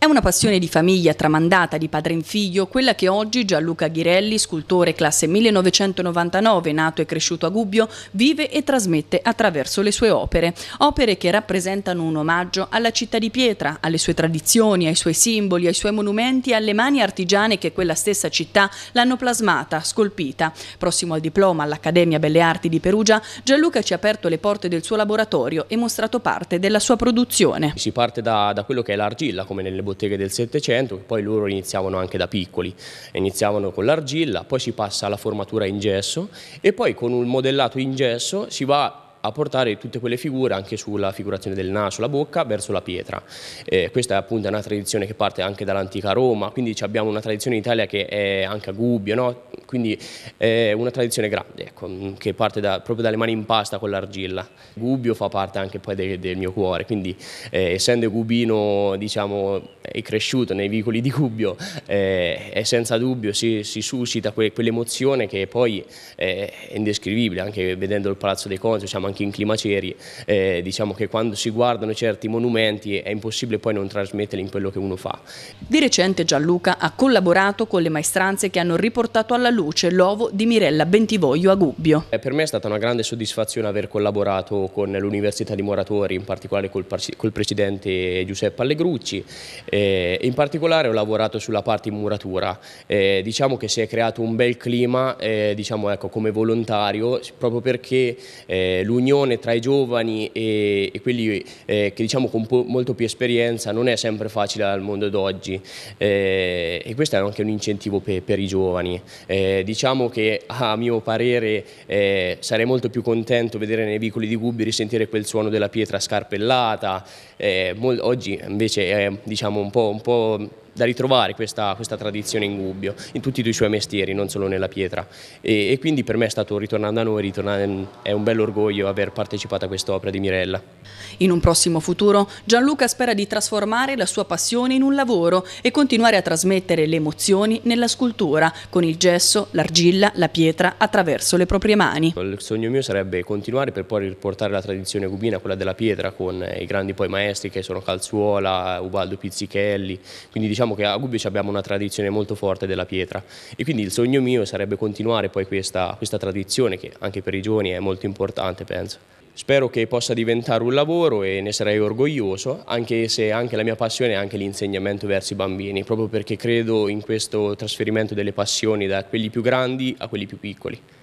È una passione di famiglia tramandata di padre in figlio, quella che oggi Gianluca Ghirelli, scultore classe 1999, nato e cresciuto a Gubbio, vive e trasmette attraverso le sue opere. Opere che rappresentano un omaggio alla città di pietra, alle sue tradizioni, ai suoi simboli, ai suoi monumenti e alle mani artigiane che quella stessa città l'hanno plasmata, scolpita. Prossimo al diploma all'Accademia Belle Arti di Perugia, Gianluca ci ha aperto le porte del suo laboratorio e mostrato parte della sua produzione. Si parte da, da quello che è l'argilla, come nelle botteghe del Settecento, poi loro iniziavano anche da piccoli, iniziavano con l'argilla, poi si passa alla formatura in gesso e poi con un modellato in gesso si va a portare tutte quelle figure anche sulla figurazione del naso, la bocca, verso la pietra. Eh, questa è appunto una tradizione che parte anche dall'antica Roma, quindi abbiamo una tradizione in Italia che è anche a Gubbio, no? Quindi è una tradizione grande, ecco, che parte da, proprio dalle mani in pasta con l'argilla. Gubbio fa parte anche poi de, del mio cuore, quindi eh, essendo Gubino, diciamo, è cresciuto nei vicoli di Gubbio, eh, è senza dubbio si, si suscita que, quell'emozione che poi è indescrivibile, anche vedendo il Palazzo dei Conti, siamo anche in Climaceri, eh, diciamo che quando si guardano certi monumenti è impossibile poi non trasmetterli in quello che uno fa. Di recente Gianluca ha collaborato con le maestranze che hanno riportato alla luce luce l'ovo di Mirella Bentivoglio a Gubbio. Eh, per me è stata una grande soddisfazione aver collaborato con l'Università di Moratori, in particolare col, col presidente Giuseppe Allegrucci. Eh, in particolare ho lavorato sulla parte in muratura. Eh, diciamo che si è creato un bel clima eh, diciamo, ecco, come volontario, proprio perché eh, l'unione tra i giovani e, e quelli eh, che diciamo, con molto più esperienza non è sempre facile al mondo d'oggi. e questo è anche un incentivo per, per i giovani. Eh, eh, diciamo che a mio parere eh, sarei molto più contento vedere nei vicoli di Gubbi risentire quel suono della pietra scarpellata, eh, oggi invece è diciamo, un po', un po da ritrovare questa, questa, tradizione in Gubbio, in tutti i suoi mestieri, non solo nella pietra. E, e quindi per me è stato, ritornando a noi, ritornare, ehm, è un bello orgoglio aver partecipato a quest'opera di Mirella. In un prossimo futuro Gianluca spera di trasformare la sua passione in un lavoro e continuare a trasmettere le emozioni nella scultura, con il gesso, l'argilla, la pietra, attraverso le proprie mani. Il sogno mio sarebbe continuare per poi riportare la tradizione gubina, quella della pietra, con eh, i grandi poi maestri che sono Calzuola, Ubaldo Pizzichelli, quindi diciamo diciamo che a Gubbio abbiamo una tradizione molto forte della pietra e quindi il sogno mio sarebbe continuare poi questa, questa tradizione che anche per i giovani è molto importante penso. Spero che possa diventare un lavoro e ne sarei orgoglioso, anche se anche la mia passione è anche l'insegnamento verso i bambini, proprio perché credo in questo trasferimento delle passioni da quelli più grandi a quelli più piccoli.